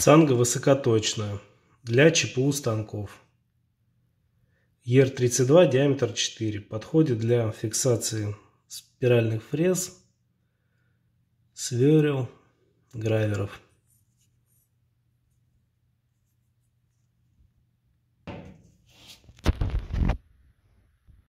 Цанга высокоточная для ЧПУ станков. ER32 диаметр 4. Подходит для фиксации спиральных фрез, сверел, граверов.